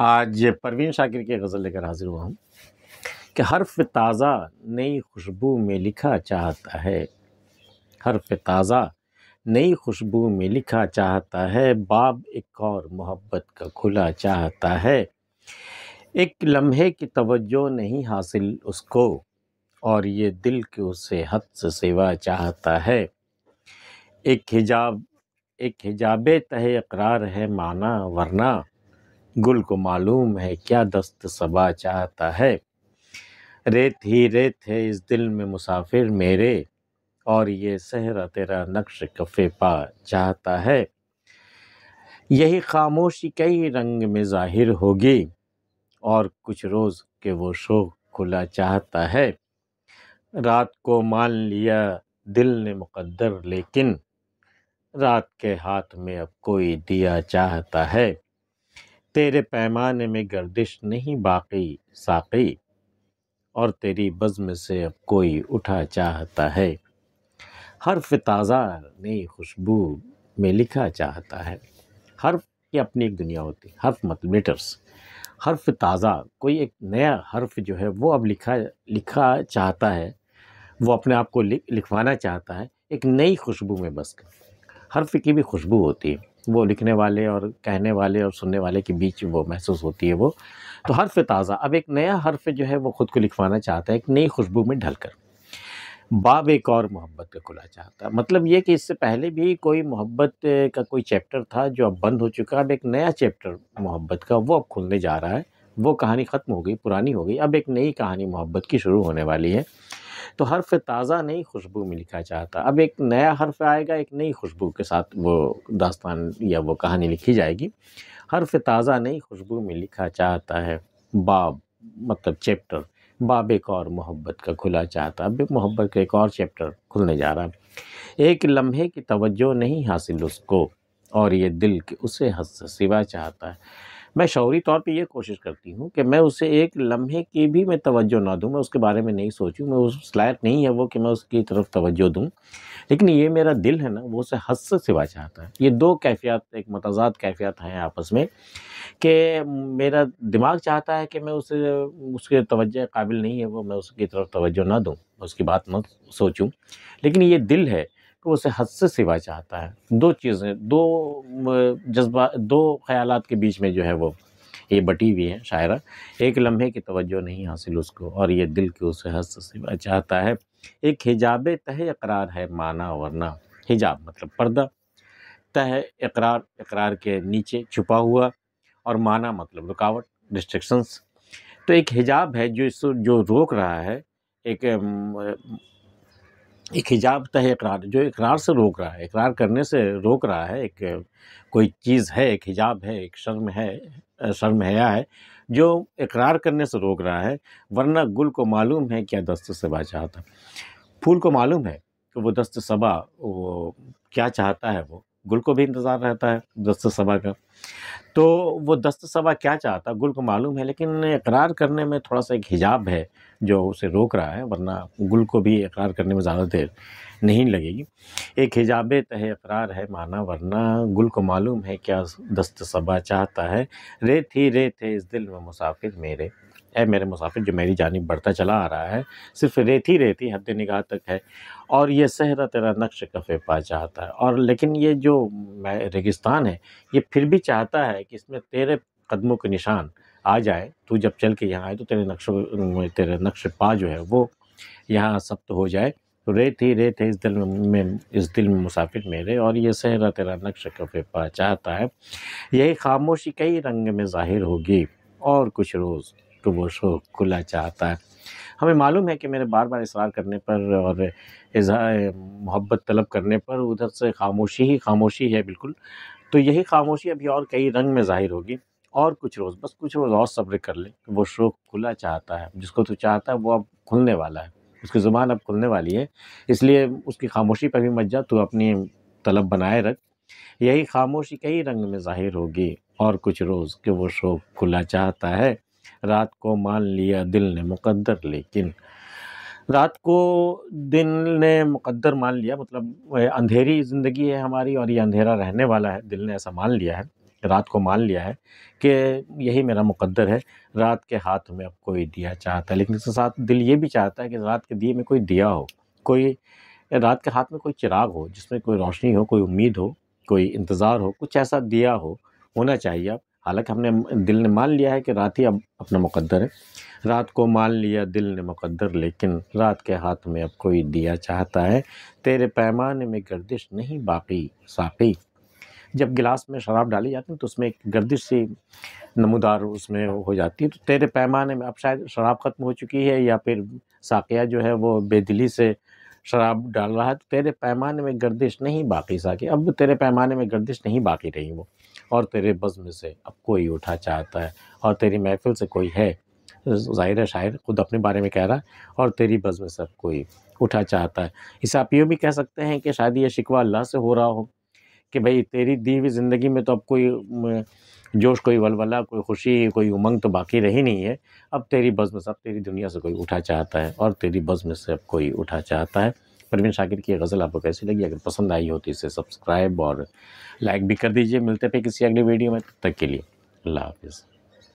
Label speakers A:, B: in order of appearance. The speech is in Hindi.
A: आज परवीन शाकिर की गज़ल लेकर हाज़िर हुआ हूँ कि हरफ ताज़ा नई खुशबू में लिखा चाहता है हरफ ताज़ा नई खुशबू में लिखा चाहता है बाब एक और मोहब्बत का खुला चाहता है एक लम्हे की तवज्जो नहीं हासिल उसको और ये दिल के उसे हद से सेवा चाहता है एक हिजाब एक हिजाब तह इकरार है माना वरना गुल को मालूम है क्या दस्त सबा चाहता है रेत ही रेत है इस दिल में मुसाफिर मेरे और ये सहरा तेरा नक्श कफ़े पा चाहता है यही खामोशी कई रंग में जाहिर होगी और कुछ रोज़ के वो शोक खुला चाहता है रात को मान लिया दिल ने मुकद्दर लेकिन रात के हाथ में अब कोई दिया चाहता है तेरे पैमाने में गर्दिश नहीं बाकी साकी और तेरी बज़म से अब कोई उठा चाहता है हर्फ ताज़ा नई खुशबू में लिखा चाहता है हर्फ की अपनी एक दुनिया होती है हर्फ मतलब लेटर्स हर्फ ताज़ा कोई एक नया हर्फ जो है वो अब लिखा लिखा चाहता है वो अपने आप को लिखवाना चाहता है एक नई खुशबू में बस कर हर्फ की भी खुशबू होती है वो लिखने वाले और कहने वाले और सुनने वाले के बीच वो महसूस होती है वो तो हर्फ ताज़ा अब एक नया हर्फ जो है वो ख़ुद को लिखवाना चाहता है एक नई खुशबू में ढलकर बाब एक और मोहब्बत का खुला चाहता मतलब ये कि इससे पहले भी कोई मोहब्बत का कोई चैप्टर था जो अब बंद हो चुका अब एक नया चैप्टर मोहब्बत का वो अब खुलने जा रहा है वो कहानी ख़त्म हो गई पुरानी हो गई अब एक नई कहानी मोहब्बत की शुरू होने वाली है तो हर्फ ताज़ा नई खुशबू में लिखा जाता अब एक नया हर्फ आएगा एक नई खुशबू के साथ वो दास्तान या वो कहानी लिखी जाएगी हर्फ ताज़ा नई खुशबू में लिखा चाहता है बाब मतलब चैप्टर बाब एक और मोहब्बत का खुला चाहता अब मोहब्बत का एक और चैप्टर खुलने जा रहा है एक लम्हे की तवज्जो नहीं हासिल उसको और ये दिल के उसे हंस सिवा चाहता है मैं शौरी तौर पे ये कोशिश करती हूँ कि मैं उसे एक लम्हे की भी मैं तवज्जो ना दूँ मैं उसके बारे में नहीं सोचूँ मैं उस लायक नहीं है वो कि मैं उसकी तरफ तवज्जो दूँ लेकिन ये मेरा दिल है ना वो उसे हद से सिवा चाहता है ये दो कैफियत एक मतजाद कैफियत हैं आपस में कि मेरा दिमाग चाहता है कि मैं उसे उसके तवज्जो काबिल नहीं है वो मैं उसकी तरफ तवज्जो ना दूँ उसकी बात मत सोचूँ लेकिन ये दिल है वो तो उसे हद से सिवा चाहता है दो चीज़ें दो जज्बा दो ख्याल के बीच में जो है वो ये बटी हुई है शायरा एक लम्हे की तवज्जो नहीं हासिल उसको और ये दिल के उसे हद से सिवा चाहता है एक हिजाब तह इकरार है माना वरना हिजाब मतलब पर्दा तह इकरार इकरार के नीचे छुपा हुआ और माना मतलब रुकावट डिस्ट्रिक्शंस तो एक हिजाब है जो इस जो रोक रहा है एक एक हिजाब तय इकरार जो इकरार से रोक रहा है इकरार करने से रोक रहा है एक कोई चीज़ है एक हिजाब है एक शर्म है शर्म हया है जो इकरार करने से रोक रहा है वरना गुल को मालूम है क्या दस्त सबा चाहता फूल को मालूम है कि वो दस्त सबा वो क्या चाहता है वो गुल को भी इंतज़ार रहता है दस्त सभा का तो वो दस्त सभा क्या चाहता गुल को मालूम है लेकिन इकरार करने में थोड़ा सा एक हिजाब है जो उसे रोक रहा है वरना गुल को भी इकरार करने में ज़्यादा देर नहीं लगेगी एक हिजाब तह इकरार है माना वरना गुल को मालूम है क्या दस्त सभा चाहता है रेत ही रेत है इस दिल में मुसाफिर मेरे ए मेरे मुसाफिर जो मेरी जानब बढ़ता चला आ रहा है सिर्फ रेत ही हद निगाह तक है और ये सहरा तेरा नक्श कफ़े पा चाहता है और लेकिन ये जो रेगिस्तान है ये फिर भी चाहता है कि इसमें तेरे कदमों के निशान आ जाए तू जब चल के यहाँ आए तो तेरे नक्श तेरे नक्श पा जो है वो यहाँ सब्त हो जाए तो रेत ही रेत है इस दिल में इस दिल में मुसाफिर मेरे और ये सहरा तेरा नक्श कफ़े पा चाहता है यही खामोशी कई रंग में ज़ाहिर होगी और कुछ रोज़ तो वो शो खुला चाहता है हमें मालूम है कि मेरे बार बार इसरार करने पर और इजहार मोहब्बत तलब करने पर उधर से खामोशी ही खामोशी है बिल्कुल तो यही खामोशी अभी और कई रंग में ज़ाहिर होगी और कुछ रोज़ बस कुछ रोज़ और सब्र कर लें वो शो खुला चाहता है जिसको तो चाहता है वो अब खुलने वाला है उसकी ज़ुबान अब खुलने वाली है इसलिए उसकी खामोशी पर भी मत जा तो अपनी तलब बनाए रख यही खामोशी कई रंग में ज़ाहिर होगी और कुछ रोज़ कि वो शो खुला चाहता है रात को मान लिया दिल ने मुकद्दर लेकिन रात को दिन ने मुकद्दर मान लिया मतलब अंधेरी ज़िंदगी है हमारी और ये अंधेरा रहने वाला है दिल ने ऐसा मान लिया है रात को मान लिया है कि यही मेरा मुकद्दर है रात के हाथ में अब कोई दिया चाहता है लेकिन इसके साथ दिल ये भी चाहता है कि रात के दिए में कोई दिया हो कोई रात के हाथ में कोई चिराग हो जिसमें कोई रोशनी हो कोई उम्मीद हो कोई इंतज़ार हो कुछ ऐसा दिया हो होना चाहिए अब हालांकि हमने दिल ने मान लिया है कि रात ही अब अपना मुकद्दर है रात को मान लिया दिल ने मुकद्दर लेकिन रात के हाथ में अब कोई दिया चाहता है तेरे पैमाने में गर्दिश नहीं बाकी साफ़ी जब गिलास में शराब डाली जाती है तो उसमें एक गर्दिश सी नमूदार उसमें हो जाती है तो तेरे पैमाने में अब शायद शराब ख़त्म हो चुकी है या फिर साकिया जो है वो बेदिली से शराब डाल रहा है तो तेरे पैमाने में गर्दिश नहीं बाकी साकी अब तेरे पैमाने में गर्दिश नहीं बाकी रही वो और तेरे बज़म से अब कोई उठा चाहता है और तेरी महफिल से कोई है ज़ाहिर है शायर खुद अपने बारे में कह रहा है और तेरी बज़म से अब कोई उठा चाहता है इसे आप यूँ भी कह सकते हैं कि शायद यह शिकवा अल्लाह से हो रहा हो कि भाई तेरी दी हुई ज़िंदगी में तो अब कोई जोश कोई वलवला कोई खुशी कोई उमंग तो बाकी रही नहीं है अब तेरी बज़्म से अब तेरी दुनिया से कोई उठा चाहता है और तेरी में से अब कोई उठा चाहता है परवीन शाकिर की गज़ल आपको कैसी लगी अगर पसंद आई हो तो इसे सब्सक्राइब और लाइक भी कर दीजिए मिलते पे किसी अगले वीडियो में तब तक के लिए अल्लाह हाफिज़